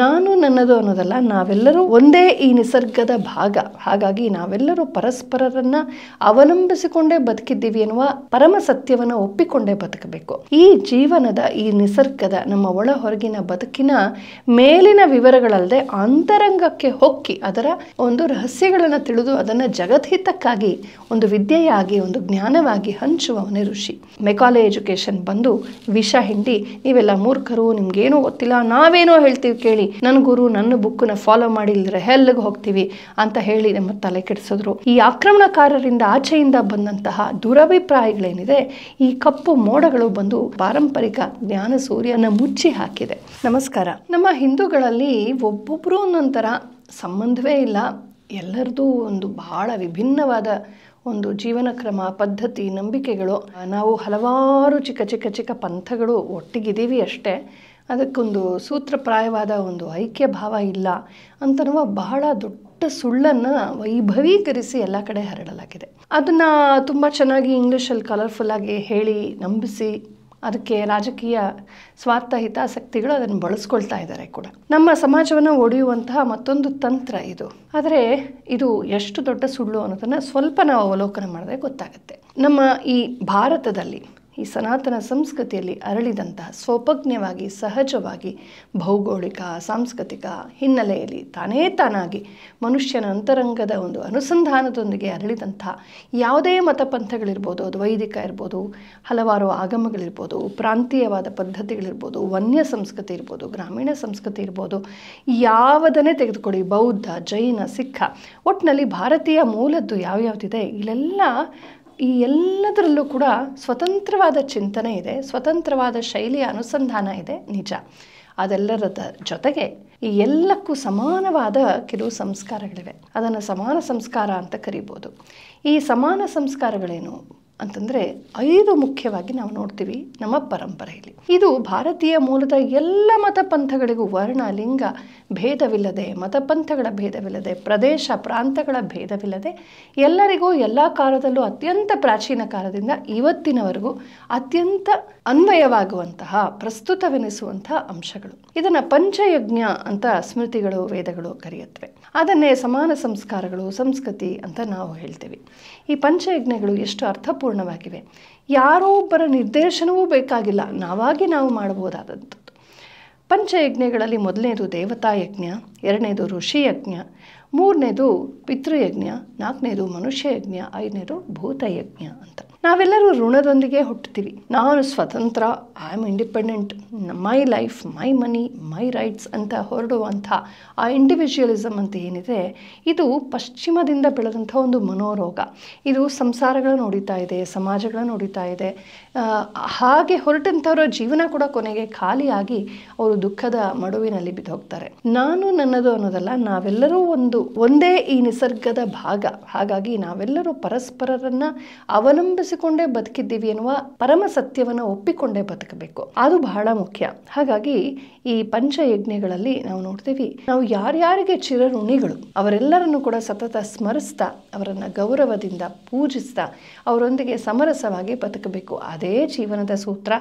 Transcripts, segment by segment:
ನಾನು ನನ್ನದು ಅನ್ನೋದಲ್ಲ ನಾವೆಲ್ಲರೂ ಒಂದೇ ಈ ನಿಸರ್ಗದ ಭಾಗ ಹಾಗಾಗಿ ನಾವೆಲ್ಲರೂ ಪರಸ್ಪರರನ್ನ ಅವಲಂಬಿಸಿಕೊಂಡೇ ಬದುಕಿದ್ದೀವಿ ಎನ್ನುವ ಪರಮ ಸತ್ಯವನ್ನು ಒಪ್ಪಿಕೊಂಡೇ ಬದುಕಬೇಕು ಈ ಜೀವನದ ಈ ನಿಸರ್ಗದ ನಮ್ಮ ಒಳ ಹೊರಗಿನ ಬದುಕಿನ ಮೇಲಿನ ವಿವರಗಳಲ್ಲದೆ ಅಂತರಂಗಕ್ಕೆ ಹೊಕ್ಕಿ ಅದರ ಒಂದು ರಹಸ್ಯಗಳನ್ನು ತಿಳಿದು ಅದನ್ನು ಜಗದ್ಹಿತಕ್ಕಾಗಿ ಒಂದು ವಿದ್ಯೆಯಾಗಿ ಒಂದು ಜ್ಞಾನವಾಗಿ ಹಂಚುವವನೇ ಋಷಿ ಮೆಕಾಲೆ ಎಜುಕೇಶನ್ ಬಂದು ವಿಷ ಹಿಂಡಿ ನೀವೆಲ್ಲ ಮೂರ್ಖರು ನಿಮ್ಗೇನೂ ಗೊತ್ತಿಲ್ಲ ನಾವೇನೋ ಹೇಳ್ತೀವಿ ಕೇಳಿ ಹೇಳಿ ನನ್ನ ಗುರು ನನ್ನ ಬುಕ್ನ ಫಾಲೋ ಮಾಡಿಲ್ಲದ್ರೆ ಹೆಲ್ಗೆ ಹೋಗ್ತೀವಿ ಅಂತ ಹೇಳಿ ನಮ್ಮ ತಲೆ ಕೆಡಿಸಿದ್ರು ಈ ಆಕ್ರಮಣಕಾರರಿಂದ ಆಚೆಯಿಂದ ಬಂದಂತಹ ದುರಭಿಪ್ರಾಯಗಳೇನಿದೆ ಈ ಕಪ್ಪು ಮೋಡಗಳು ಬಂದು ಪಾರಂಪರಿಕ ಜ್ಞಾನ ಸೂರ್ಯನ ಮುಚ್ಚಿ ಹಾಕಿದೆ ನಮಸ್ಕಾರ ನಮ್ಮ ಹಿಂದೂಗಳಲ್ಲಿ ಒಬ್ಬೊಬ್ಬರು ಒಂದೊಂಥರ ಸಂಬಂಧವೇ ಇಲ್ಲ ಎಲ್ಲರದೂ ಒಂದು ಬಹಳ ವಿಭಿನ್ನವಾದ ಒಂದು ಜೀವನ ಕ್ರಮ ಪದ್ಧತಿ ನಂಬಿಕೆಗಳು ನಾವು ಹಲವಾರು ಚಿಕ್ಕ ಚಿಕ್ಕ ಚಿಕ್ಕ ಪಂಥಗಳು ಒಟ್ಟಿಗಿದ್ದೀವಿ ಅಷ್ಟೇ ಅದಕ್ಕೊಂದು ಸೂತ್ರಪ್ರಾಯವಾದ ಒಂದು ಐಕ್ಯ ಭಾವ ಇಲ್ಲ ಅಂತನ್ನುವ ಬಹಳ ದೊಡ್ಡ ಸುಳ್ಳನ್ನು ವೈಭವೀಕರಿಸಿ ಎಲ್ಲ ಕಡೆ ಹರಡಲಾಗಿದೆ ಅದನ್ನು ತುಂಬ ಚೆನ್ನಾಗಿ ಇಂಗ್ಲೀಷಲ್ಲಿ ಕಲರ್ಫುಲ್ಲಾಗಿ ಹೇಳಿ ನಂಬಿಸಿ ಅದಕ್ಕೆ ರಾಜಕೀಯ ಸ್ವಾರ್ಥ ಹಿತಾಸಕ್ತಿಗಳು ಅದನ್ನು ಬಳಸ್ಕೊಳ್ತಾ ಇದ್ದಾರೆ ಕೂಡ ನಮ್ಮ ಸಮಾಜವನ್ನು ಒಡೆಯುವಂತಹ ಮತ್ತೊಂದು ತಂತ್ರ ಇದು ಆದರೆ ಇದು ಎಷ್ಟು ದೊಡ್ಡ ಸುಳ್ಳು ಅನ್ನೋದನ್ನು ಸ್ವಲ್ಪ ನಾವು ಅವಲೋಕನ ಮಾಡಿದ್ರೆ ಗೊತ್ತಾಗುತ್ತೆ ನಮ್ಮ ಈ ಭಾರತದಲ್ಲಿ ಈ ಸನಾತನ ಸಂಸ್ಕೃತಿಯಲ್ಲಿ ಅರಳಿದಂತಹ ಸ್ವಪಜ್ಞವಾಗಿ ಸಹಜವಾಗಿ ಭೌಗೋಳಿಕ ಸಾಂಸ್ಕೃತಿಕ ಹಿನ್ನೆಲೆಯಲ್ಲಿ ತಾನೇ ತಾನಾಗಿ ಮನುಷ್ಯನ ಅಂತರಂಗದ ಒಂದು ಅನುಸಂಧಾನದೊಂದಿಗೆ ಅರಳಿದಂತಹ ಯಾವುದೇ ಮತಪಂಥಗಳಿರ್ಬೋದು ಅದು ವೈದಿಕ ಇರ್ಬೋದು ಹಲವಾರು ಆಗಮಗಳಿರ್ಬೋದು ಪ್ರಾಂತೀಯವಾದ ಪದ್ಧತಿಗಳಿರ್ಬೋದು ವನ್ಯ ಸಂಸ್ಕೃತಿ ಇರ್ಬೋದು ಗ್ರಾಮೀಣ ಸಂಸ್ಕೃತಿ ಇರ್ಬೋದು ಯಾವುದನ್ನೇ ತೆಗೆದುಕೊಳ್ಳಿ ಬೌದ್ಧ ಜೈನ ಸಿಖ ಒಟ್ಟಿನಲ್ಲಿ ಭಾರತೀಯ ಮೂಲದ್ದು ಯಾವ್ಯಾವುದಿದೆ ಇಲ್ಲೆಲ್ಲ ಈ ಎಲ್ಲದರಲ್ಲೂ ಕೂಡ ಸ್ವತಂತ್ರವಾದ ಚಿಂತನೆ ಇದೆ ಸ್ವತಂತ್ರವಾದ ಶೈಲಿಯ ಅನುಸಂಧಾನ ಇದೆ ನಿಜ ಅದೆಲ್ಲರ ಜೊತೆಗೆ ಈ ಎಲ್ಲಕ್ಕೂ ಸಮಾನವಾದ ಕೆಲವು ಸಂಸ್ಕಾರಗಳಿವೆ ಅದನ್ನು ಸಮಾನ ಸಂಸ್ಕಾರ ಅಂತ ಕರಿಬೋದು ಈ ಸಮಾನ ಸಂಸ್ಕಾರಗಳೇನು ಅಂತಂದರೆ ಐದು ಮುಖ್ಯವಾಗಿ ನಾವು ನೋಡ್ತೀವಿ ನಮ್ಮ ಪರಂಪರೆಯಲ್ಲಿ ಇದು ಭಾರತೀಯ ಮೂಲದ ಎಲ್ಲ ಮತ ಪಂಥಗಳಿಗೂ ವರ್ಣ ಲಿಂಗ ಭೇದವಿಲ್ಲದೆ ಮತಪಂಥಗಳ ಭೇದವಿಲ್ಲದೆ ಪ್ರದೇಶ ಪ್ರಾಂತಗಳ ಭೇದವಿಲ್ಲದೆ ಎಲ್ಲರಿಗೂ ಎಲ್ಲ ಕಾಲದಲ್ಲೂ ಅತ್ಯಂತ ಪ್ರಾಚೀನ ಕಾಲದಿಂದ ಇವತ್ತಿನವರೆಗೂ ಅತ್ಯಂತ ಅನ್ವಯವಾಗುವಂತಹ ಪ್ರಸ್ತುತವೆನಿಸುವಂತಹ ಅಂಶಗಳು ಇದನ್ನು ಪಂಚಯಜ್ಞ ಅಂತ ಸ್ಮೃತಿಗಳು ವೇದಗಳು ಕರೆಯುತ್ತವೆ ಅದನ್ನೇ ಸಮಾನ ಸಂಸ್ಕಾರಗಳು ಸಂಸ್ಕೃತಿ ಅಂತ ನಾವು ಹೇಳ್ತೀವಿ ಈ ಪಂಚಯಜ್ಞಗಳು ಎಷ್ಟು ಅರ್ಥಪೂರ್ಣ ಅರ್ಥಪೂರ್ಣವಾಗಿವೆ ಯಾರೋ ಒಬ್ಬರ ನಿರ್ದೇಶನವೂ ಬೇಕಾಗಿಲ್ಲ ನಾವಾಗಿ ನಾವು ಮಾಡಬಹುದಾದಂಥದ್ದು ಪಂಚಯಜ್ಞಗಳಲ್ಲಿ ಮೊದಲನೇದು ದೇವತಾ ಯಜ್ಞ ಎರಡನೇದು ಋಷಿ ಯಜ್ಞ ಮೂರನೇದು ಪಿತೃಯಜ್ಞ ನಾಲ್ಕನೇದು ಮನುಷ್ಯ ಯಜ್ಞ ಐದನೇದು ಭೂತಯಜ್ಞ ಅಂತ ನಾವೆಲ್ಲರೂ ಋಣದೊಂದಿಗೆ ಹುಟ್ಟುತ್ತೀವಿ ನಾನು ಸ್ವತಂತ್ರ I am independent my life my money my rights ಅಂತ ಹೊರಡುವಂಥ ಆ ಇಂಡಿವಿಜುವಲಿಸಮ್ ಅಂತ ಏನಿದೆ ಇದು ಪಶ್ಚಿಮದಿಂದ ಬೆಳೆದಂಥ ಒಂದು ಮನೋರೋಗ ಇದು ಸಂಸಾರಗಳ ನೋಡಿತಾ ಇದೆ ಸಮಾಜಗಳ ನೋಡಿತಾ ಇದೆ ಹಾಗೆ ಹೊರಟಂಥವರ ಜೀವನ ಕೂಡ ಕೊನೆಗೆ ಖಾಲಿಯಾಗಿ ಅವರು ದುಃಖದ ಮಡುವಿನಲ್ಲಿ ಬಿದ್ದು ಹೋಗ್ತಾರೆ ನಾನು ನನ್ನದು ಅನ್ನೋದಲ್ಲ ನಾವೆಲ್ಲರೂ ಒಂದು ಒಂದೇ ಈ ನಿಸರ್ಗದ ಭಾಗ ಹಾಗಾಗಿ ನಾವೆಲ್ಲರೂ ಪರಸ್ಪರರನ್ನು ಅವಲಂಬಿಸಿ ಅನುಸರಿಸಿಕೊಂಡೇ ಬದುಕಿದ್ದೀವಿ ಎನ್ನುವ ಪರಮ ಸತ್ಯವನ್ನು ಒಪ್ಪಿಕೊಂಡೇ ಬದುಕಬೇಕು ಅದು ಬಹಳ ಮುಖ್ಯ ಹಾಗಾಗಿ ಈ ಪಂಚಯಜ್ಞಗಳಲ್ಲಿ ನಾವು ನೋಡ್ತೀವಿ ನಾವು ಯಾರ್ಯಾರಿಗೆ ಚಿರಋಣಿಗಳು ಅವರೆಲ್ಲರನ್ನು ಕೂಡ ಸತತ ಸ್ಮರಿಸ್ತಾ ಅವರನ್ನು ಗೌರವದಿಂದ ಪೂಜಿಸ್ತಾ ಅವರೊಂದಿಗೆ ಸಮರಸವಾಗಿ ಬದುಕಬೇಕು ಅದೇ ಜೀವನದ ಸೂತ್ರ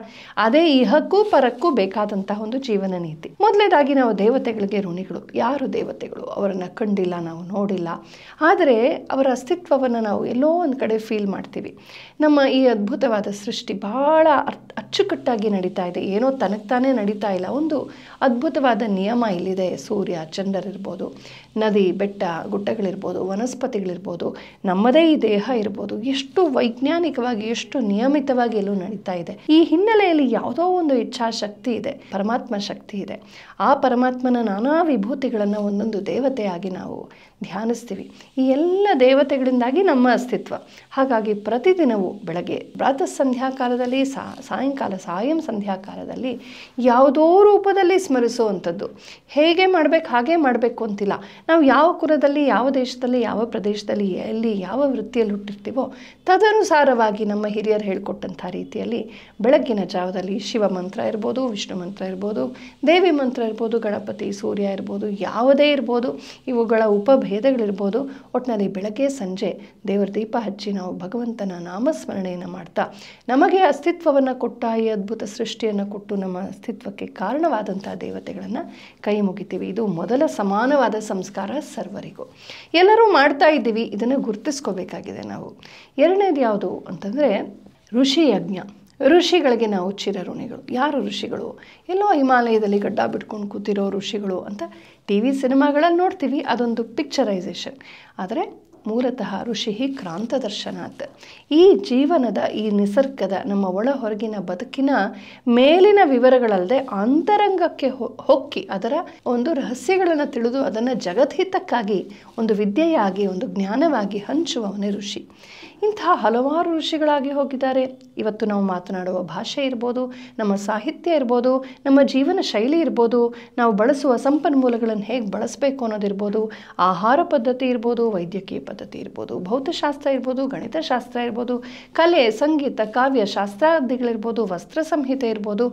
ಅದೇ ಇಹಕ್ಕೂ ಪರಕ್ಕೂ ಬೇಕಾದಂತಹ ಒಂದು ಜೀವನ ನೀತಿ ಮೊದಲನೇದಾಗಿ ನಾವು ದೇವತೆಗಳಿಗೆ ಋಣಿಗಳು ಯಾರು ದೇವತೆಗಳು ಅವರನ್ನು ಕಂಡಿಲ್ಲ ನಾವು ನೋಡಿಲ್ಲ ಆದರೆ ಅವರ ಅಸ್ತಿತ್ವವನ್ನು ನಾವು ಎಲ್ಲೋ ಒಂದು ಕಡೆ ಫೀಲ್ ಮಾಡ್ತೀವಿ ನಮ್ಮ ಈ ಅದ್ಭುತವಾದ ಸೃಷ್ಟಿ ಬಹಳ ಅಚ್ಚುಕಟ್ಟಾಗಿ ನಡೀತಾ ಇದೆ ಏನೋ ತಾನೇ ನಡೀತಾ ಇಲ್ಲ ಒಂದು ಅದ್ಭುತವಾದ ನಿಯಮ ಇಲ್ಲಿದೆ ಸೂರ್ಯ ಚಂದರಿರ್ಬೋದು ನದಿ ಬೆಟ್ಟ ಗುಡ್ಡಗಳಿರ್ಬೋದು ವನಸ್ಪತಿಗಳಿರ್ಬೋದು ನಮ್ಮದೇ ಈ ದೇಹ ಇರ್ಬೋದು ಎಷ್ಟು ವೈಜ್ಞಾನಿಕವಾಗಿ ಎಷ್ಟು ನಿಯಮಿತವಾಗಿ ಎಲ್ಲೂ ನಡೀತಾ ಇದೆ ಈ ಹಿನ್ನೆಲೆಯಲ್ಲಿ ಯಾವುದೋ ಒಂದು ಇಚ್ಛಾಶಕ್ತಿ ಇದೆ ಪರಮಾತ್ಮ ಶಕ್ತಿ ಇದೆ ಆ ಪರಮಾತ್ಮನ ನಾನಾ ವಿಭೂತಿಗಳನ್ನು ಒಂದೊಂದು ದೇವತೆಯಾಗಿ ನಾವು ಧ್ಯಾನಿಸ್ತೀವಿ ಈ ಎಲ್ಲ ದೇವತೆಗಳಿಂದಾಗಿ ನಮ್ಮ ಅಸ್ತಿತ್ವ ಹಾಗಾಗಿ ಪ್ರತಿದಿನವೂ ಬೆಳಗ್ಗೆ ಪ್ರಾತಃ ಸಂಧ್ಯಾಕಾಲದಲ್ಲಿ ಸಾಯಂಕಾಲ ಸಾಯಂ ಸಂಧ್ಯಾಕಾಲದಲ್ಲಿ ಯಾವುದೋ ರೂಪದಲ್ಲಿ ಸ್ಮರಿಸುವಂಥದ್ದು ಹೇಗೆ ಮಾಡಬೇಕು ಹಾಗೆ ಮಾಡಬೇಕು ಅಂತಿಲ್ಲ ನಾವು ಯಾವ ಕುಲದಲ್ಲಿ ಯಾವ ದೇಶದಲ್ಲಿ ಯಾವ ಪ್ರದೇಶದಲ್ಲಿ ಎಲ್ಲಿ ಯಾವ ವೃತ್ತಿಯಲ್ಲಿ ಹುಟ್ಟಿರ್ತೀವೋ ತದನುಸಾರವಾಗಿ ನಮ್ಮ ಹಿರಿಯರು ಹೇಳಿಕೊಟ್ಟಂಥ ರೀತಿಯಲ್ಲಿ ಬೆಳಗ್ಗಿನ ಜಾವದಲ್ಲಿ ಶಿವ ಮಂತ್ರ ಇರ್ಬೋದು ವಿಷ್ಣು ಮಂತ್ರ ಇರ್ಬೋದು ದೇವಿ ಮಂತ್ರ ಇರ್ಬೋದು ಗಣಪತಿ ಸೂರ್ಯ ಇರ್ಬೋದು ಯಾವುದೇ ಇರ್ಬೋದು ಇವುಗಳ ಉಪ ಭೇದಗಳಿರ್ಬೋದು ಒಟ್ಟಿನಲ್ಲಿ ಬೆಳಗ್ಗೆ ಸಂಜೆ ದೇವರ ದೀಪ ಹಚ್ಚಿ ನಾವು ಭಗವಂತನ ನಾಮಸ್ಮರಣೆಯನ್ನು ಮಾಡ್ತಾ ನಮಗೆ ಅಸ್ತಿತ್ವವನ್ನು ಕೊಟ್ಟ ಈ ಅದ್ಭುತ ಸೃಷ್ಟಿಯನ್ನು ಕೊಟ್ಟು ನಮ್ಮ ಅಸ್ತಿತ್ವಕ್ಕೆ ಕಾರಣವಾದಂಥ ದೇವತೆಗಳನ್ನು ಕೈ ಮುಗಿತೀವಿ ಇದು ಮೊದಲ ಸಮಾನವಾದ ಸಂಸ್ಕಾರ ಸರ್ವರಿಗೂ ಎಲ್ಲರೂ ಮಾಡ್ತಾ ಇದ್ದೀವಿ ಇದನ್ನು ಗುರುತಿಸ್ಕೋಬೇಕಾಗಿದೆ ನಾವು ಎರಡನೇದು ಯಾವುದು ಅಂತಂದರೆ ಋಷಿಯಜ್ಞ ಋಷಿಗಳಿಗೆ ನಾವು ಋಣಿಗಳು ಯಾರು ಋಷಿಗಳು ಎಲ್ಲೋ ಹಿಮಾಲಯದಲ್ಲಿ ಗಡ್ಡ ಬಿಟ್ಕೊಂಡು ಕೂತಿರೋ ಋಷಿಗಳು ಅಂತ ಟಿ ವಿ ಸಿನಿಮಾಗಳಲ್ಲಿ ನೋಡ್ತೀವಿ ಅದೊಂದು ಪಿಕ್ಚರೈಸೇಷನ್ ಆದರೆ ಮೂಲತಃ ಋಷಿ ಕ್ರಾಂತದರ್ಶನಾತ್ ಈ ಜೀವನದ ಈ ನಿಸರ್ಗದ ನಮ್ಮ ಒಳ ಹೊರಗಿನ ಬದುಕಿನ ಮೇಲಿನ ವಿವರಗಳಲ್ಲದೆ ಅಂತರಂಗಕ್ಕೆ ಹೊಕ್ಕಿ ಅದರ ಒಂದು ರಹಸ್ಯಗಳನ್ನು ತಿಳಿದು ಅದನ್ನು ಜಗದ್ಹಿತಕ್ಕಾಗಿ ಒಂದು ವಿದ್ಯೆಯಾಗಿ ಒಂದು ಜ್ಞಾನವಾಗಿ ಹಂಚುವವನೇ ಋಷಿ ಇಂತಹ ಹಲವಾರು ಋಷಿಗಳಾಗಿ ಹೋಗಿದ್ದಾರೆ ಇವತ್ತು ನಾವು ಮಾತನಾಡುವ ಭಾಷೆ ಇರ್ಬೋದು ನಮ್ಮ ಸಾಹಿತ್ಯ ಇರ್ಬೋದು ನಮ್ಮ ಜೀವನ ಶೈಲಿ ಇರ್ಬೋದು ನಾವು ಬಳಸುವ ಸಂಪನ್ಮೂಲಗಳನ್ನು ಹೇಗೆ ಬಳಸಬೇಕು ಅನ್ನೋದಿರ್ಬೋದು ಆಹಾರ ಪದ್ಧತಿ ಇರ್ಬೋದು ವೈದ್ಯಕೀಯ ಪದ್ಧತಿ ಪದ್ಧತಿ ಇರ್ಬೋದು ಭೌತಶಾಸ್ತ್ರ ಇರ್ಬೋದು ಗಣಿತಶಾಸ್ತ್ರ ಇರ್ಬೋದು ಕಲೆ ಸಂಗೀತ ಕಾವ್ಯ ಶಾಸ್ತ್ರಾದಿಗಳಿರ್ಬೋದು ವಸ್ತ್ರ ಸಂಹಿತೆ ಇರ್ಬೋದು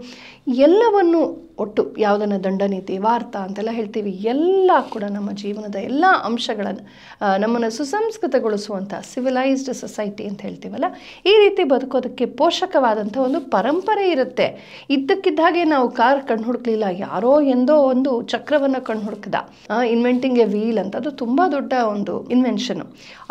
ಎಲ್ಲವನ್ನು ಒಟ್ಟು ಯಾವುದನ್ನು ದಂಡನೀತಿ ವಾರ್ತಾ ಅಂತೆಲ್ಲ ಹೇಳ್ತೀವಿ ಎಲ್ಲ ಕೂಡ ನಮ್ಮ ಜೀವನದ ಎಲ್ಲ ಅಂಶಗಳನ್ನು ನಮ್ಮನ್ನು ಸುಸಂಸ್ಕೃತಗೊಳಿಸುವಂಥ ಸಿವಿಲೈಸ್ಡ್ ಸೊಸೈಟಿ ಅಂತ ಹೇಳ್ತೀವಲ್ಲ ಈ ರೀತಿ ಬದುಕೋದಕ್ಕೆ ಪೋಷಕವಾದಂಥ ಒಂದು ಪರಂಪರೆ ಇರುತ್ತೆ ಇದ್ದಕ್ಕಿದ್ದಾಗೆ ನಾವು ಕಾರ್ ಕಣ್ಣು ಹುಡುಕಲಿಲ್ಲ ಯಾರೋ ಎಂದೋ ಒಂದು ಚಕ್ರವನ್ನು ಕಣ್ಣು ಹುಡುಕದ ಇನ್ವೆಂಟಿಂಗ್ ಎ ವೀಲ್ ಅಂತ ಅದು ತುಂಬ ದೊಡ್ಡ ಒಂದು ಇನ್ವೆನ್ಷನು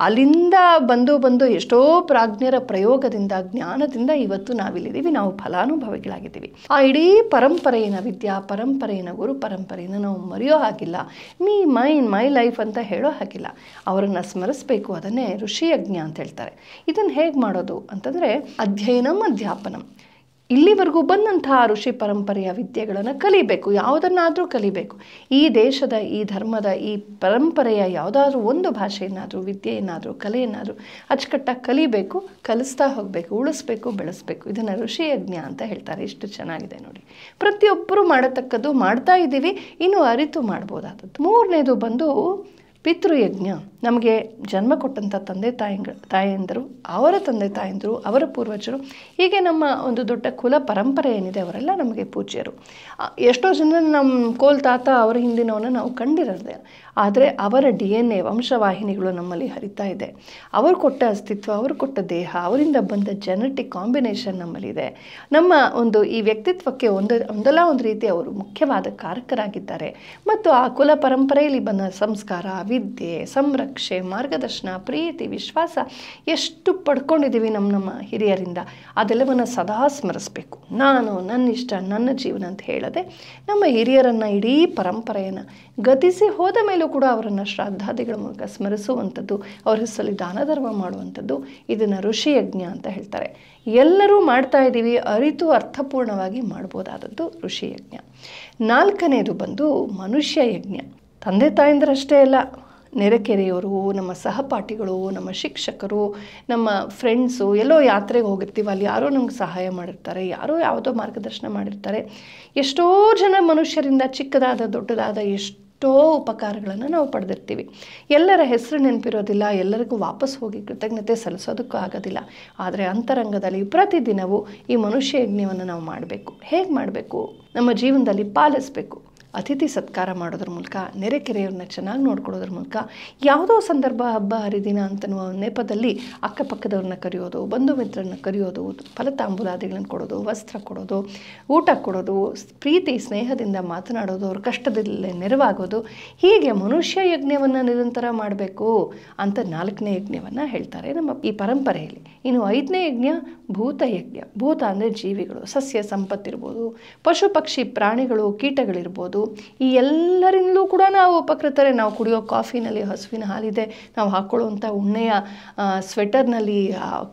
ಅಲ್ಲಿಂದ ಬಂದು ಬಂದು ಎಷ್ಟೋ ಪ್ರಾಜ್ಞರ ಪ್ರಯೋಗದಿಂದ ಜ್ಞಾನದಿಂದ ಇವತ್ತು ನಾವಿಲ್ಲಿದ್ದೀವಿ ನಾವು ಫಲಾನುಭವಿಗಳಾಗಿದ್ದೀವಿ ಆ ಇಡೀ ಪರಂಪರೆಯನ್ನು ವಿದ್ಯಾ ಪರಂಪರೆಯನ್ನು ಗುರು ಪರಂಪರೆಯನ್ನು ನಾವು ಮರೆಯೋ ಹಾಗಿಲ್ಲ ಮೀ ಮೈ ಮೈ ಲೈಫ್ ಅಂತ ಹೇಳೋ ಹಾಗಿಲ್ಲ ಅವರನ್ನು ಸ್ಮರಿಸಬೇಕು ಅದನ್ನೇ ಋಷಿಯಜ್ಞ ಅಂತ ಹೇಳ್ತಾರೆ ಇದನ್ನು ಹೇಗೆ ಮಾಡೋದು ಅಂತಂದರೆ ಅಧ್ಯಯನಂ ಅಧ್ಯಾಪನಂ ಇಲ್ಲಿವರೆಗೂ ಬಂದಂತಹ ಋಷಿ ಪರಂಪರೆಯ ವಿದ್ಯೆಗಳನ್ನು ಕಲಿಬೇಕು ಯಾವುದನ್ನಾದರೂ ಕಲಿಬೇಕು ಈ ದೇಶದ ಈ ಧರ್ಮದ ಈ ಪರಂಪರೆಯ ಯಾವುದಾದ್ರೂ ಒಂದು ಭಾಷೆಯನ್ನಾದರೂ ವಿದ್ಯೆಯನ್ನಾದರೂ ಕಲೆಯನ್ನಾದರೂ ಅಚ್ಚುಕಟ್ಟಾಗಿ ಕಲಿಬೇಕು ಕಲಿಸ್ತಾ ಹೋಗಬೇಕು ಉಳಿಸ್ಬೇಕು ಬೆಳೆಸಬೇಕು ಇದನ್ನು ಋಷಿ ಯಜ್ಞ ಅಂತ ಹೇಳ್ತಾರೆ ಇಷ್ಟು ಚೆನ್ನಾಗಿದೆ ನೋಡಿ ಪ್ರತಿಯೊಬ್ಬರೂ ಮಾಡತಕ್ಕದ್ದು ಮಾಡ್ತಾ ಇದ್ದೀವಿ ಇನ್ನು ಅರಿತು ಮಾಡ್ಬೋದಾದದ್ದು ಮೂರನೇದು ಬಂದು ಪಿತೃಯಜ್ಞ ನಮಗೆ ಜನ್ಮ ಕೊಟ್ಟಂಥ ತಂದೆ ತಾಯಿಂಗ್ ತಾಯಂದರು ಅವರ ತಂದೆ ತಾಯಂದರು ಅವರ ಪೂರ್ವಜರು ಹೀಗೆ ನಮ್ಮ ಒಂದು ದೊಡ್ಡ ಕುಲ ಪರಂಪರೆ ಏನಿದೆ ಅವರೆಲ್ಲ ನಮಗೆ ಪೂಜ್ಯರು ಎಷ್ಟೋ ಜನ ನಮ್ಮ ಕೋಲ್ ತಾತ ಅವರ ಹಿಂದಿನವನ್ನ ನಾವು ಕಂಡಿರೋದೆ ಆದರೆ ಅವರ ಡಿ ಎನ್ ಎ ವಂಶವಾಹಿನಿಗಳು ನಮ್ಮಲ್ಲಿ ಹರಿತಾ ಇದೆ ಅವರು ಕೊಟ್ಟ ಅಸ್ತಿತ್ವ ಅವರು ಕೊಟ್ಟ ದೇಹ ಅವರಿಂದ ಬಂದ ಜೆನೆಟಿಕ್ ಕಾಂಬಿನೇಷನ್ ನಮ್ಮಲ್ಲಿದೆ ನಮ್ಮ ಒಂದು ಈ ವ್ಯಕ್ತಿತ್ವಕ್ಕೆ ಒಂದು ಒಂದಲ್ಲ ಒಂದು ರೀತಿ ಅವರು ಮುಖ್ಯವಾದ ಕಾರಕರಾಗಿದ್ದಾರೆ ಮತ್ತು ಆ ಕುಲ ಪರಂಪರೆಯಲ್ಲಿ ಬಂದ ಸಂಸ್ಕಾರ ವಿದ್ಯೆ ಸಂರಕ್ಷೆ ಮಾರ್ಗದರ್ಶನ ಪ್ರೀತಿ ವಿಶ್ವಾಸ ಎಷ್ಟು ಪಡ್ಕೊಂಡಿದ್ದೀವಿ ನಮ್ಮ ನಮ್ಮ ಹಿರಿಯರಿಂದ ಅದೆಲ್ಲವನ್ನು ಸದಾ ಸ್ಮರಿಸ್ಬೇಕು ನಾನು ನನ್ನ ಇಷ್ಟ ನನ್ನ ಜೀವನ ಅಂತ ಹೇಳದೆ ನಮ್ಮ ಹಿರಿಯರನ್ನು ಇಡೀ ಪರಂಪರೆಯನ್ನು ಗತಿಸಿ ಹೋದ ಮೇಲೂ ಕೂಡ ಅವರನ್ನು ಶ್ರದ್ಧಾದಿಗಳ ಮೂಲಕ ಸ್ಮರಿಸುವಂಥದ್ದು ಅವ್ರ ಹೆಸರಲ್ಲಿ ದಾನ ಧರ್ಮ ಮಾಡುವಂಥದ್ದು ಇದನ್ನು ಋಷಿ ಯಜ್ಞ ಅಂತ ಹೇಳ್ತಾರೆ ಎಲ್ಲರೂ ಮಾಡ್ತಾ ಇದ್ದೀವಿ ಅರಿತು ಅರ್ಥಪೂರ್ಣವಾಗಿ ಮಾಡ್ಬೋದಾದದ್ದು ಋಷಿ ಯಜ್ಞ ನಾಲ್ಕನೇದು ಬಂದು ಮನುಷ್ಯ ಯಜ್ಞ ತಂದೆ ತಾಯಿಂದರಷ್ಟೇ ಅಲ್ಲ ನೆರೆಕೆರೆಯವರು ನಮ್ಮ ಸಹಪಾಠಿಗಳು ನಮ್ಮ ಶಿಕ್ಷಕರು ನಮ್ಮ ಫ್ರೆಂಡ್ಸು ಎಲ್ಲೋ ಯಾತ್ರೆಗೆ ಹೋಗಿರ್ತೀವಿ ಅಲ್ಲಿ ಯಾರೋ ನಮ್ಗೆ ಸಹಾಯ ಮಾಡಿರ್ತಾರೆ ಯಾರೋ ಯಾವುದೋ ಮಾರ್ಗದರ್ಶನ ಮಾಡಿರ್ತಾರೆ ಎಷ್ಟೋ ಜನ ಮನುಷ್ಯರಿಂದ ಚಿಕ್ಕದಾದ ದೊಡ್ಡದಾದ ಎಷ್ಟೋ ಉಪಕಾರಗಳನ್ನು ನಾವು ಪಡೆದಿರ್ತೀವಿ ಎಲ್ಲರ ಹೆಸರು ನೆನಪಿರೋದಿಲ್ಲ ಎಲ್ಲರಿಗೂ ವಾಪಸ್ ಹೋಗಿ ಕೃತಜ್ಞತೆ ಸಲ್ಲಿಸೋದಕ್ಕೂ ಆಗೋದಿಲ್ಲ ಆದರೆ ಅಂತರಂಗದಲ್ಲಿ ಪ್ರತಿದಿನವೂ ಈ ಮನುಷ್ಯ ಯಜ್ಞವನ್ನು ನಾವು ಮಾಡಬೇಕು ಹೇಗೆ ಮಾಡಬೇಕು ನಮ್ಮ ಜೀವನದಲ್ಲಿ ಪಾಲಿಸಬೇಕು ಅತಿಥಿ ಸತ್ಕಾರ ಮಾಡೋದ್ರ ಮೂಲಕ ನೆರೆ ಚೆನ್ನಾಗಿ ನೋಡ್ಕೊಳ್ಳೋದ್ರ ಮೂಲಕ ಯಾವುದೋ ಸಂದರ್ಭ ಹಬ್ಬ ಹರಿದಿನ ಅಂತನ್ನುವ ನೆಪದಲ್ಲಿ ಅಕ್ಕಪಕ್ಕದವ್ರನ್ನ ಕರೆಯೋದು ಬಂಧು ಮಿತ್ರರನ್ನ ಕರೆಯೋದು ಫಲತಾಂಬೂಲಾದಿಗಳನ್ನು ಕೊಡೋದು ವಸ್ತ್ರ ಕೊಡೋದು ಊಟ ಕೊಡೋದು ಪ್ರೀತಿ ಸ್ನೇಹದಿಂದ ಮಾತನಾಡೋದು ಅವ್ರ ಕಷ್ಟದಲ್ಲೇ ನೆರವಾಗೋದು ಹೀಗೆ ಮನುಷ್ಯ ಯಜ್ಞವನ್ನು ನಿರಂತರ ಮಾಡಬೇಕು ಅಂತ ನಾಲ್ಕನೇ ಯಜ್ಞವನ್ನು ಹೇಳ್ತಾರೆ ನಮ್ಮ ಈ ಪರಂಪರೆಯಲ್ಲಿ ಇನ್ನು ಐದನೇ ಯಜ್ಞ ಭೂತ ಯಜ್ಞ ಭೂತ ಅಂದರೆ ಜೀವಿಗಳು ಸಸ್ಯ ಸಂಪತ್ತಿರ್ಬೋದು ಪಶು ಪಕ್ಷಿ ಪ್ರಾಣಿಗಳು ಕೀಟಗಳಿರ್ಬೋದು ಈ ಎಲ್ಲರಿಂದಲೂ ಕೂಡ ನಾವು ಉಪಕೃತರೆ ನಾವು ಕುಡಿಯೋ ಕಾಫಿನಲ್ಲಿ ಹಸುವಿನ ಹಾಲಿದೆ ನಾವು ಹಾಕ್ಕೊಳ್ಳುವಂಥ ಉಣ್ಣೆಯ ಸ್ವೆಟರ್ನಲ್ಲಿ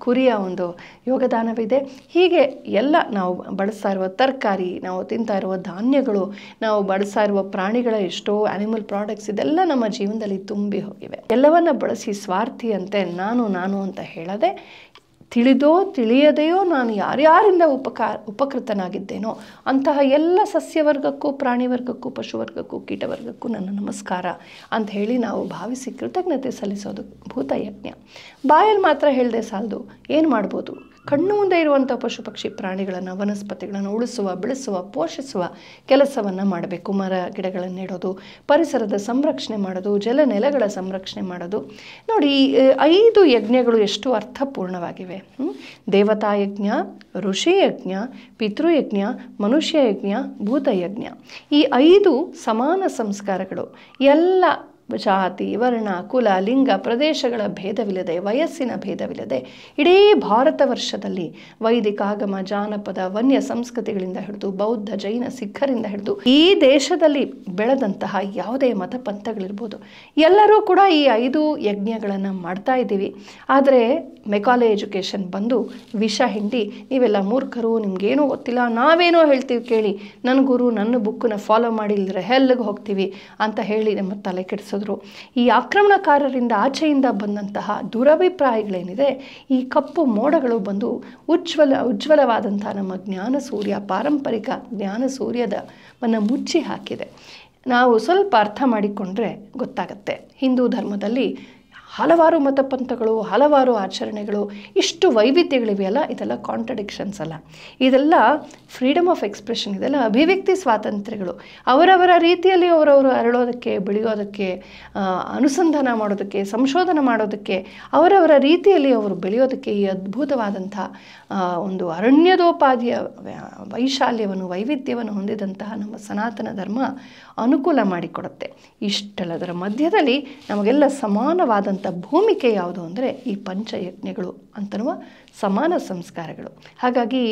ಕುರಿಯ ಒಂದು ಯೋಗದಾನವಿದೆ ಹೀಗೆ ಎಲ್ಲ ನಾವು ಬಳಸ್ತಾ ಇರುವ ತರಕಾರಿ ನಾವು ತಿಂತಾ ಇರುವ ಧಾನ್ಯಗಳು ನಾವು ಬಳಸ್ತಾ ಇರುವ ಪ್ರಾಣಿಗಳ ಎಷ್ಟೋ ಆನಿಮಲ್ ಪ್ರಾಡಕ್ಟ್ಸ್ ಇದೆಲ್ಲ ನಮ್ಮ ಜೀವನದಲ್ಲಿ ತುಂಬಿ ಹೋಗಿವೆ ಎಲ್ಲವನ್ನ ಬಳಸಿ ಸ್ವಾರ್ಥಿಯಂತೆ ನಾನು ನಾನು ಅಂತ ಹೇಳದೆ ತಿಳಿದೋ ತಿಳಿಯದೆಯೋ ನಾನು ಯಾರ್ಯಾರಿಂದ ಉಪಕಾರ ಉಪಕೃತನಾಗಿದ್ದೇನೋ ಅಂತಹ ಎಲ್ಲ ಸಸ್ಯವರ್ಗಕ್ಕೂ ಪ್ರಾಣಿವರ್ಗಕ್ಕೂ ಪಶುವರ್ಗಕ್ಕೂ ಕೀಟವರ್ಗಕ್ಕೂ ನನ್ನ ನಮಸ್ಕಾರ ಅಂತ ಹೇಳಿ ನಾವು ಭಾವಿಸಿ ಕೃತಜ್ಞತೆ ಸಲ್ಲಿಸೋದು ಭೂತಯಜ್ಞ ಬಾಯಲ್ಲಿ ಮಾತ್ರ ಹೇಳದೆ ಸಾಲದು ಏನು ಮಾಡ್ಬೋದು ಕಣ್ಣು ಮುಂದೆ ಇರುವಂಥ ಪಶು ಪಕ್ಷಿ ಪ್ರಾಣಿಗಳನ್ನು ವನಸ್ಪತಿಗಳನ್ನು ಉಳಿಸುವ ಬೆಳೆಸುವ ಪೋಷಿಸುವ ಕೆಲಸವನ್ನು ಮಾಡಬೇಕು ಮರ ಗಿಡಗಳನ್ನು ನೆಡೋದು ಪರಿಸರದ ಸಂರಕ್ಷಣೆ ಮಾಡೋದು ಜಲ ನೆಲೆಗಳ ಸಂರಕ್ಷಣೆ ಮಾಡೋದು ನೋಡಿ ಐದು ಯಜ್ಞಗಳು ಎಷ್ಟು ಅರ್ಥಪೂರ್ಣವಾಗಿವೆ ದೇವತಾ ಯಜ್ಞ ಋಷಿ ಯಜ್ಞ ಪಿತೃಯಜ್ಞ ಮನುಷ್ಯ ಯಜ್ಞ ಭೂತಯಜ್ಞ ಈ ಐದು ಸಮಾನ ಸಂಸ್ಕಾರಗಳು ಎಲ್ಲ ಜಾತಿ ವರ್ಣ ಕುಲ ಲಿಂಗ ಪ್ರದೇಶಗಳ ಭೇದವಿಲ್ಲದೆ ವಯಸ್ಸಿನ ಭೇದವಿಲ್ಲದೆ ಇಡೀ ಭಾರತ ವರ್ಷದಲ್ಲಿ ವೈದಿಕ ಆಗಮ ಜಾನಪದ ವನ್ಯ ಸಂಸ್ಕೃತಿಗಳಿಂದ ಹಿಡಿದು ಬೌದ್ಧ ಜೈನ ಸಿಖ್ಖರಿಂದ ಹಿಡಿದು ಈ ದೇಶದಲ್ಲಿ ಬೆಳೆದಂತಹ ಯಾವುದೇ ಮತ ಪಂಥಗಳಿರ್ಬೋದು ಎಲ್ಲರೂ ಕೂಡ ಈ ಐದು ಯಜ್ಞಗಳನ್ನು ಮಾಡ್ತಾ ಇದ್ದೀವಿ ಆದರೆ ಮೆಕಾಲೆ ಎಜುಕೇಷನ್ ಬಂದು ವಿಷ ಹಿಂಡಿ ನೀವೆಲ್ಲ ಮೂರ್ಖರು ನಿಮಗೇನೂ ಗೊತ್ತಿಲ್ಲ ನಾವೇನೋ ಹೇಳ್ತೀವಿ ಕೇಳಿ ನನ್ನ ಗುರು ನನ್ನ ಬುಕ್ಕನ್ನ ಫಾಲೋ ಮಾಡಿ ಇಲ್ಲದ್ರೆ ಹೆಲ್ಲಿಗೆ ಹೋಗ್ತೀವಿ ಅಂತ ಹೇಳಿ ನಮ್ಮ ತಲೆ ಕೆಡಿಸೋದು ಈ ಆಕ್ರಮಣಕಾರರಿಂದ ಆಚೆಯಿಂದ ಬಂದಂತಹ ದುರಭಿಪ್ರಾಯಗಳೇನಿದೆ ಈ ಕಪ್ಪು ಮೋಡಗಳು ಬಂದು ಉಜ್ವಲ ಉಜ್ವಲವಾದಂಥ ನಮ್ಮ ಜ್ಞಾನ ಸೂರ್ಯ ಪಾರಂಪರಿಕ ಜ್ಞಾನ ಸೂರ್ಯದ ಮುಚ್ಚಿ ಹಾಕಿದೆ ನಾವು ಸ್ವಲ್ಪ ಅರ್ಥ ಮಾಡಿಕೊಂಡ್ರೆ ಗೊತ್ತಾಗತ್ತೆ ಹಿಂದೂ ಧರ್ಮದಲ್ಲಿ ಹಲವಾರು ಮತಪಂಥಗಳು ಹಲವಾರು ಆಚರಣೆಗಳು ಇಷ್ಟು ವೈವಿಧ್ಯಗಳಿವೆಯಲ್ಲ ಇದೆಲ್ಲ ಕಾಂಟ್ರಡಿಕ್ಷನ್ಸ್ ಅಲ್ಲ ಇದೆಲ್ಲ ಫ್ರೀಡಮ್ ಆಫ್ ಎಕ್ಸ್ಪ್ರೆಷನ್ ಇದೆಲ್ಲ ಅಭಿವ್ಯಕ್ತಿ ಸ್ವಾತಂತ್ರ್ಯಗಳು ಅವರವರ ರೀತಿಯಲ್ಲಿ ಅವರವರು ಅರಳೋದಕ್ಕೆ ಬೆಳೆಯೋದಕ್ಕೆ ಅನುಸಂಧಾನ ಮಾಡೋದಕ್ಕೆ ಸಂಶೋಧನೆ ಮಾಡೋದಕ್ಕೆ ಅವರವರ ರೀತಿಯಲ್ಲಿ ಅವರು ಬೆಳೆಯೋದಕ್ಕೆ ಈ ಅದ್ಭುತವಾದಂಥ ಒಂದು ಅರಣ್ಯದೋಪಾದಿಯ ವೈಶಾಲ್ಯವನ್ನು ವೈವಿಧ್ಯವನ್ನು ಹೊಂದಿದಂತಹ ನಮ್ಮ ಸನಾತನ ಧರ್ಮ ಅನುಕೂಲ ಮಾಡಿಕೊಡುತ್ತೆ ಇಷ್ಟೆಲ್ಲದರ ಮಧ್ಯದಲ್ಲಿ ನಮಗೆಲ್ಲ ಸಮಾನವಾದಂಥ ಇರುವಂಥ ಭೂಮಿಕೆ ಯಾವುದು ಅಂದರೆ ಈ ಪಂಚಯಜ್ಞಗಳು ಅಂತನ್ನುವ ಸಮಾನ ಸಂಸ್ಕಾರಗಳು ಹಾಗಾಗಿ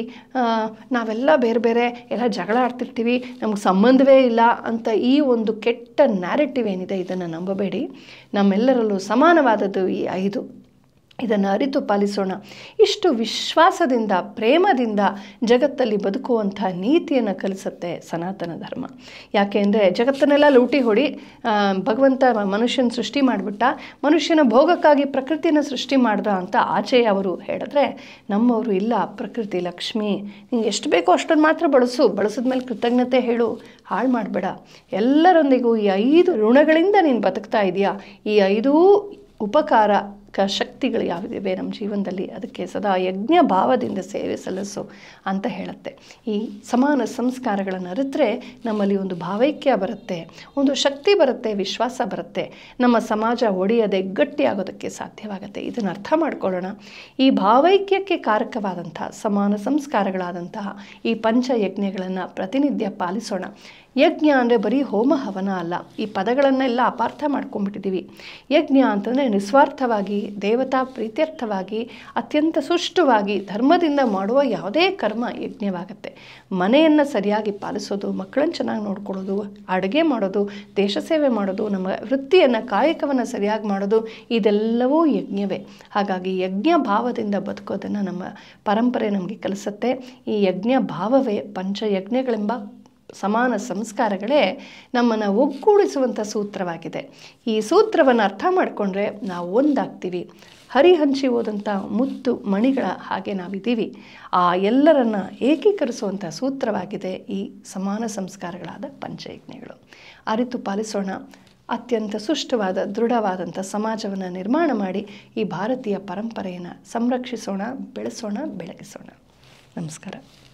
ನಾವೆಲ್ಲ ಬೇರೆ ಬೇರೆ ಎಲ್ಲ ಜಗಳ ಆಡ್ತಿರ್ತೀವಿ ನಮ್ಗೆ ಸಂಬಂಧವೇ ಇಲ್ಲ ಅಂತ ಈ ಒಂದು ಕೆಟ್ಟ ನ್ಯಾರೆಟಿವ್ ಏನಿದೆ ಇದನ್ನು ನಂಬಬೇಡಿ ನಮ್ಮೆಲ್ಲರಲ್ಲೂ ಸಮಾನವಾದದ್ದು ಈ ಐದು ಇದನ್ನು ಅರಿತು ಪಾಲಿಸೋಣ ಇಷ್ಟು ವಿಶ್ವಾಸದಿಂದ ಪ್ರೇಮದಿಂದ ಜಗತ್ತಲ್ಲಿ ಬದುಕುವಂಥ ನೀತಿಯನ್ನು ಕಲಿಸುತ್ತೆ ಸನಾತನ ಧರ್ಮ ಅಂದರೆ ಜಗತ್ತನ್ನೆಲ್ಲ ಲೂಟಿ ಹೊಡಿ ಭಗವಂತ ಮನುಷ್ಯನ ಸೃಷ್ಟಿ ಮಾಡಿಬಿಟ್ಟ ಮನುಷ್ಯನ ಭೋಗಕ್ಕಾಗಿ ಪ್ರಕೃತಿಯನ್ನು ಸೃಷ್ಟಿ ಮಾಡ್ದ ಅಂತ ಆಚೆ ಅವರು ಹೇಳಿದ್ರೆ ನಮ್ಮವರು ಇಲ್ಲ ಪ್ರಕೃತಿ ಲಕ್ಷ್ಮಿ ನಿಂಗೆ ಎಷ್ಟು ಬೇಕೋ ಅಷ್ಟನ್ನು ಮಾತ್ರ ಬಳಸು ಬಳಸಿದ ಮೇಲೆ ಕೃತಜ್ಞತೆ ಹೇಳು ಹಾಳು ಮಾಡಬೇಡ ಎಲ್ಲರೊಂದಿಗೂ ಈ ಐದು ಋಣಗಳಿಂದ ನೀನು ಬದುಕ್ತಾ ಇದೆಯಾ ಈ ಐದೂ ಉಪಕಾರ ಶಕ್ತಿಗಳು ಯಾವುದಿವೆ ನಮ್ಮ ಜೀವನದಲ್ಲಿ ಅದಕ್ಕೆ ಸದಾ ಯಜ್ಞ ಭಾವದಿಂದ ಸೇವೆ ಸಲ್ಲಿಸು ಅಂತ ಹೇಳುತ್ತೆ ಈ ಸಮಾನ ಸಂಸ್ಕಾರಗಳನ್ನು ಅರಿತರೆ ನಮ್ಮಲ್ಲಿ ಒಂದು ಭಾವೈಕ್ಯ ಬರುತ್ತೆ ಒಂದು ಶಕ್ತಿ ಬರುತ್ತೆ ವಿಶ್ವಾಸ ಬರುತ್ತೆ ನಮ್ಮ ಸಮಾಜ ಒಡೆಯದೆ ಗಟ್ಟಿಯಾಗೋದಕ್ಕೆ ಸಾಧ್ಯವಾಗುತ್ತೆ ಇದನ್ನು ಅರ್ಥ ಮಾಡ್ಕೊಳ್ಳೋಣ ಈ ಭಾವೈಕ್ಯಕ್ಕೆ ಕಾರಕವಾದಂತಹ ಸಮಾನ ಸಂಸ್ಕಾರಗಳಾದಂತಹ ಈ ಪಂಚಯಜ್ಞಗಳನ್ನು ಪ್ರತಿನಿತ್ಯ ಪಾಲಿಸೋಣ ಯಜ್ಞ ಅಂದರೆ ಬರೀ ಹೋಮ ಹವನ ಅಲ್ಲ ಈ ಪದಗಳನ್ನೆಲ್ಲ ಅಪಾರ್ಥ ಮಾಡ್ಕೊಂಡ್ಬಿಟ್ಟಿದ್ದೀವಿ ಯಜ್ಞ ಅಂತಂದರೆ ನಿಸ್ವಾರ್ಥವಾಗಿ ದೇವತಾ ಪ್ರೀತ್ಯರ್ಥವಾಗಿ ಅತ್ಯಂತ ಸುಷ್ಟವಾಗಿ ಧರ್ಮದಿಂದ ಮಾಡುವ ಯಾವುದೇ ಕರ್ಮ ಯಜ್ಞವಾಗುತ್ತೆ ಮನೆಯನ್ನು ಸರಿಯಾಗಿ ಪಾಲಿಸೋದು ಮಕ್ಕಳನ್ನು ಚೆನ್ನಾಗಿ ನೋಡ್ಕೊಳ್ಳೋದು ಅಡುಗೆ ಮಾಡೋದು ದೇಶ ಸೇವೆ ಮಾಡೋದು ನಮ್ಮ ವೃತ್ತಿಯನ್ನು ಕಾಯಕವನ್ನು ಸರಿಯಾಗಿ ಮಾಡೋದು ಇದೆಲ್ಲವೂ ಯಜ್ಞವೇ ಹಾಗಾಗಿ ಯಜ್ಞ ಭಾವದಿಂದ ಬದುಕೋದನ್ನು ನಮ್ಮ ಪರಂಪರೆ ನಮಗೆ ಕಲಿಸುತ್ತೆ ಈ ಯಜ್ಞ ಭಾವವೇ ಪಂಚಯಜ್ಞಗಳೆಂಬ ಸಮಾನ ಸಂಸ್ಕಾರಗಳೇ ನಮ್ಮನ್ನು ಒಗ್ಗೂಡಿಸುವಂಥ ಸೂತ್ರವಾಗಿದೆ ಈ ಸೂತ್ರವನ್ನು ಅರ್ಥ ಮಾಡಿಕೊಂಡ್ರೆ ನಾವು ಒಂದಾಗ್ತೀವಿ ಹರಿಹಂಚಿ ಹೋದಂಥ ಮುತ್ತು ಮಣಿಗಳ ಹಾಗೆ ನಾವಿದ್ದೀವಿ ಆ ಎಲ್ಲರನ್ನ ಏಕೀಕರಿಸುವಂಥ ಸೂತ್ರವಾಗಿದೆ ಈ ಸಮಾನ ಸಂಸ್ಕಾರಗಳಾದ ಪಂಚಯಜ್ಞೆಗಳು ಅರಿತು ಪಾಲಿಸೋಣ ಅತ್ಯಂತ ಸುಷ್ಟವಾದ ದೃಢವಾದಂಥ ಸಮಾಜವನ್ನು ನಿರ್ಮಾಣ ಮಾಡಿ ಈ ಭಾರತೀಯ ಪರಂಪರೆಯನ್ನು ಸಂರಕ್ಷಿಸೋಣ ಬೆಳೆಸೋಣ ಬೆಳಗಿಸೋಣ ನಮಸ್ಕಾರ